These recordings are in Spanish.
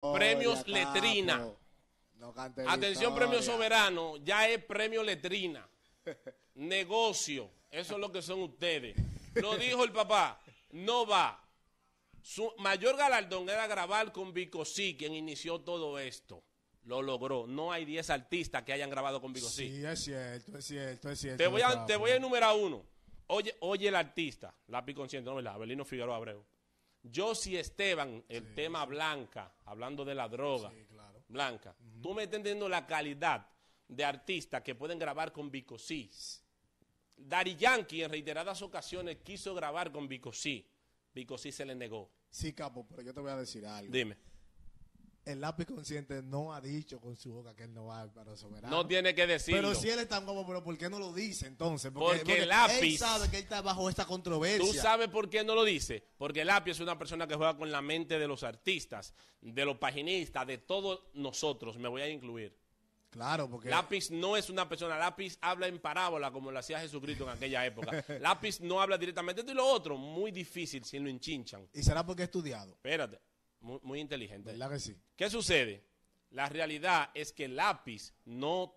Premios Letrina. Atención, Premio Soberano, ya es Premio Letrina. Negocio, eso es lo que son ustedes. Lo dijo el papá, no va. Su mayor galardón era grabar con Vico Sí quien inició todo esto. Lo logró. No hay 10 artistas que hayan grabado con Bicosí. Sí, es cierto, es cierto, es cierto. Te voy a, te voy a pues. enumerar uno. Oye, oye el artista, lápiz consciente, no, ¿verdad? Abelino Figueroa Abreu. Yo sí, Esteban, el tema Blanca, hablando de la droga. Blanca. Tú me estás entendiendo la calidad de artistas que pueden grabar con Vico C. Dari Yankee en reiteradas ocasiones quiso grabar con Vico C. se le negó. Sí, capo, pero yo te voy a decir algo. Dime el lápiz consciente no ha dicho con su boca que él no va para No tiene que decirlo. Pero si él es tan guapo, pero ¿por qué no lo dice entonces? Porque, el lápiz. sabe que él está bajo esta controversia. ¿Tú sabes por qué no lo dice? Porque el lápiz es una persona que juega con la mente de los artistas, de los paginistas, de todos nosotros. Me voy a incluir. Claro, porque. Lápiz no es una persona. Lápiz habla en parábola, como lo hacía Jesucristo en aquella época. Lápiz no habla directamente. Esto y lo otro, muy difícil si lo enchinchan. ¿Y será porque he estudiado? Espérate. Muy, inteligente. ¿Verdad que sí? ¿Qué sucede? La realidad es que Lápiz no,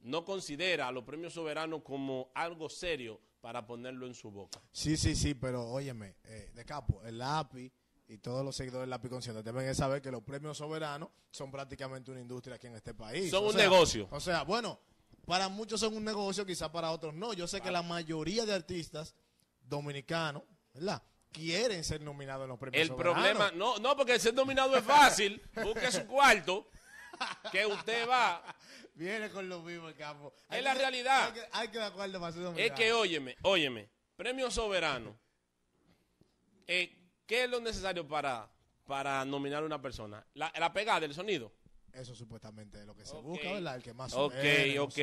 no considera a los premios soberanos como algo serio para ponerlo en su boca. Sí, sí, sí, pero óyeme, eh, de capo, el lápiz y todos los seguidores del lápiz consciente deben saber que los premios soberanos son prácticamente una industria aquí en este país. Son un negocio. O sea, bueno, para muchos son un negocio, quizás para otros no. Yo sé que la mayoría de artistas dominicanos, ¿verdad? quieren ser nominados en los premios. El problema, no, no, porque ser nominado es fácil. Busque su cuarto, que usted va. Viene con lo mismo el campo. es la realidad. Hay que, Es que, óyeme, óyeme, premio soberano. Eh, ¿Qué es lo necesario para, para nominar a una persona? La, pegada del sonido. Eso supuestamente es lo que se busca, ¿verdad? El que más Ok, ok.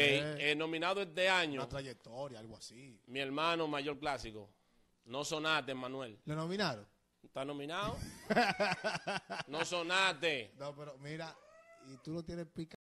nominado este año. Una trayectoria, algo así. Mi hermano mayor clásico, no sonaste, Manuel. ¿Lo nominaron? ¿Está nominado? no sonaste. No, pero mira, y tú lo tienes picado?